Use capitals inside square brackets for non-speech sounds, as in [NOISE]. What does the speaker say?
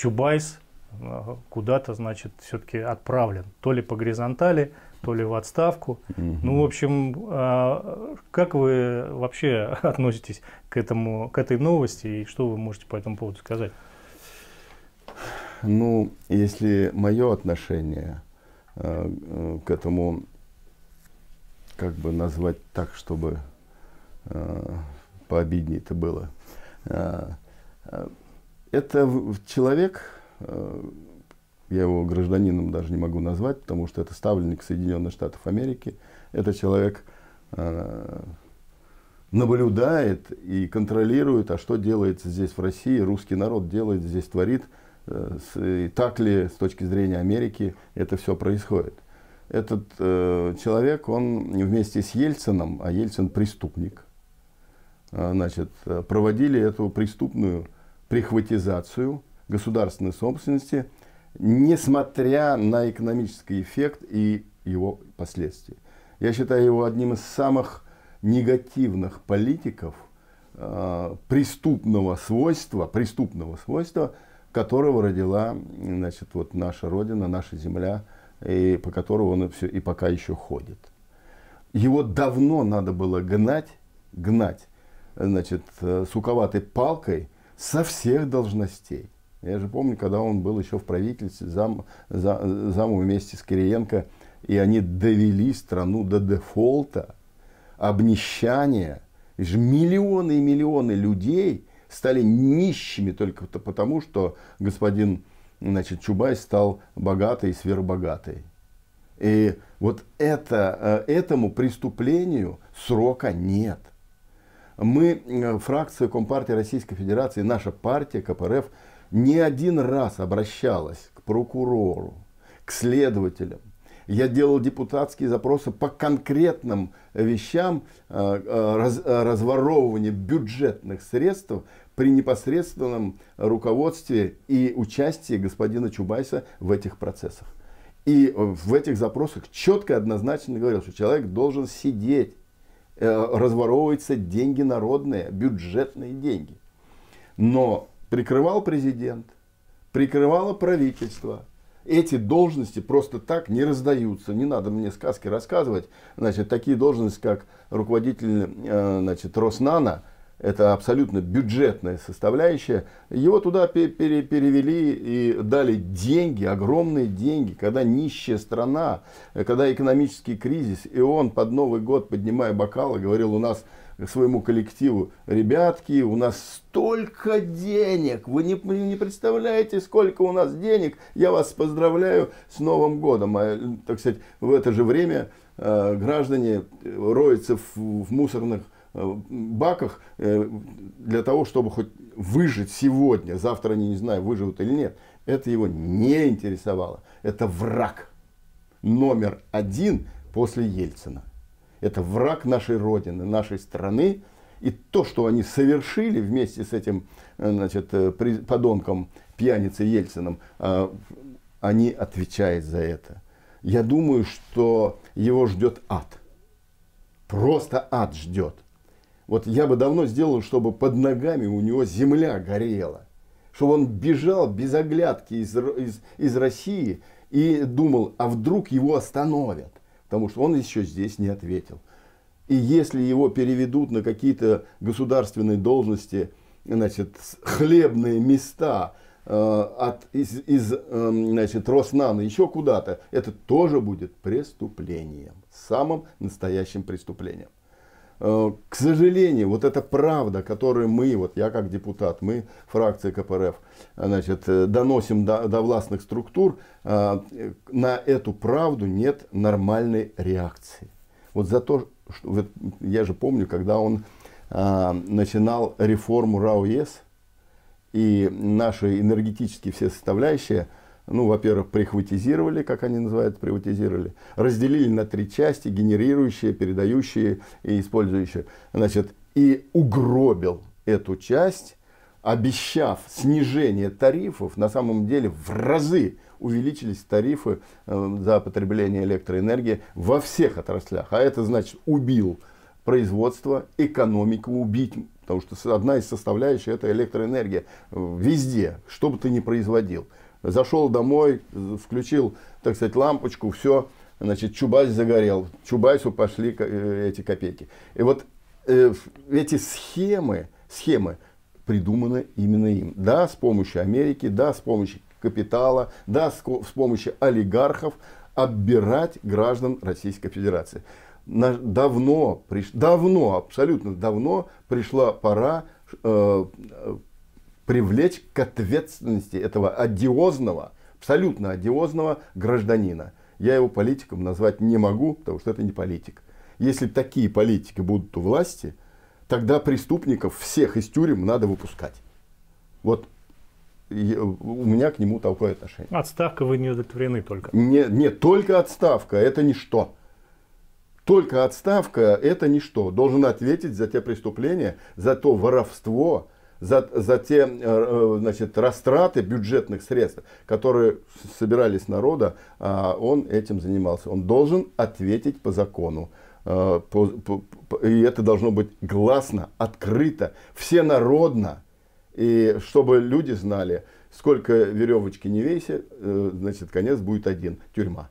Чубайс э, куда-то, значит, все-таки отправлен. То ли по горизонтали, то ли в отставку. Угу. Ну, в общем, а, как вы вообще [LAUGHS] относитесь к, этому, к этой новости и что вы можете по этому поводу сказать? Ну, если мое отношение э, к этому, как бы назвать так, чтобы э, пообиднее это было, это человек, э, я его гражданином даже не могу назвать, потому что это ставленник Соединенных Штатов Америки. Это человек э, наблюдает и контролирует, а что делается здесь в России, русский народ делает, здесь творит, э, и так ли с точки зрения Америки это все происходит. Этот человек, он вместе с Ельцином, а Ельцин преступник, значит, проводили эту преступную прихватизацию государственной собственности, несмотря на экономический эффект и его последствия. Я считаю его одним из самых негативных политиков э, преступного свойства, преступного свойства, которого родила значит, вот наша Родина, наша земля, и по которому он и, все, и пока еще ходит. Его давно надо было гнать, гнать, значит, э, суковатой палкой – со всех должностей. Я же помню, когда он был еще в правительстве, зам, зам заму вместе с Кириенко, и они довели страну до дефолта, обнищания. И же миллионы и миллионы людей стали нищими только потому, что господин значит, Чубай стал богатой и сверхбогатой. И вот это, э, этому преступлению срока нет. Мы, э, фракция Компартии Российской Федерации, наша партия КПРФ, не один раз обращалась к прокурору, к следователям. Я делал депутатские запросы по конкретным вещам э, э, раз, разворовывания бюджетных средств при непосредственном руководстве и участии господина Чубайса в этих процессах. И в этих запросах четко и однозначно говорил, что человек должен сидеть Э, разворовываются деньги народные, бюджетные деньги. Но прикрывал президент, прикрывало правительство. Эти должности просто так не раздаются. Не надо мне сказки рассказывать. Значит, такие должности, как руководитель э, значит, Роснана – это абсолютно бюджетная составляющая, его туда пере перевели и дали деньги, огромные деньги, когда нищая страна, когда экономический кризис, и он под Новый год, поднимая бокалы, говорил у нас э, своему коллективу, ребятки, у нас столько денег, вы не, не представляете, сколько у нас денег, я вас поздравляю с Новым годом. А, э, так сказать, в это же время э, граждане э, роются в, в мусорных Э, баках э, для того, чтобы хоть выжить сегодня, завтра они не знаю, выживут или нет. Это его не интересовало. Это враг номер один после Ельцина. Это враг нашей Родины, нашей страны. И то, что они совершили вместе с этим э, значит, подонком, пьяницей Ельцином, они отвечают за это. Я думаю, что его ждет ад. Просто ад ждет. Вот я бы давно сделал, чтобы под ногами у него земля горела. Чтобы он бежал без оглядки из, из, из России и думал, а вдруг его остановят. Потому что он еще здесь не ответил. И если его переведут на какие-то государственные должности, значит, хлебные места э, от, из, из э, значит, Роснана еще куда-то, это тоже будет преступлением, самым настоящим преступлением. Э, к сожалению, вот эта правда, которую мы, вот я как депутат, мы, фракция КПРФ, значит, э, доносим до, до властных структур, э, на эту правду нет нормальной реакции. Вот за то, что, вот я же помню, когда он начинал реформу РАО-ЕС, и наши энергетические все составляющие – ну, во-первых, прихватизировали, как они называют, приватизировали, разделили на три части, генерирующие, передающие и использующие, значит, и угробил эту часть, обещав снижение тарифов, на самом деле в разы увеличились тарифы э, за потребление электроэнергии во всех отраслях. А это значит убил производство, экономику убить, потому что одна из составляющих это электроэнергия везде, что бы ты ни производил. Зашел домой, включил, так сказать, лампочку, все, значит, Чубайс загорел. Чубайсу пошли э, эти копейки. И вот э, эти схемы, схемы придуманы именно им. Да, с помощью Америки, да, с помощью капитала, да, с, помощью олигархов оббирать граждан Российской Федерации. давно, давно, абсолютно давно пришла пора э, привлечь к ответственности этого одиозного, абсолютно одиозного гражданина. Я его политиком назвать не могу, потому что это не политик. Если такие политики будут у власти, тогда преступников всех из тюрем надо выпускать. Вот э, у меня к нему такое отношение. Отставка вы не удовлетворены только? Не, не только отставка, это ничто. Только отставка – это ничто. Должен ответить за те преступления, за то воровство, за, за те э, э, значит, растраты бюджетных средств, которые собирались народа, а, он этим занимался. Он должен ответить по закону. Э, и это должно быть гласно, открыто, всенародно. И чтобы люди знали, сколько веревочки не вейся, значит, конец будет один – тюрьма.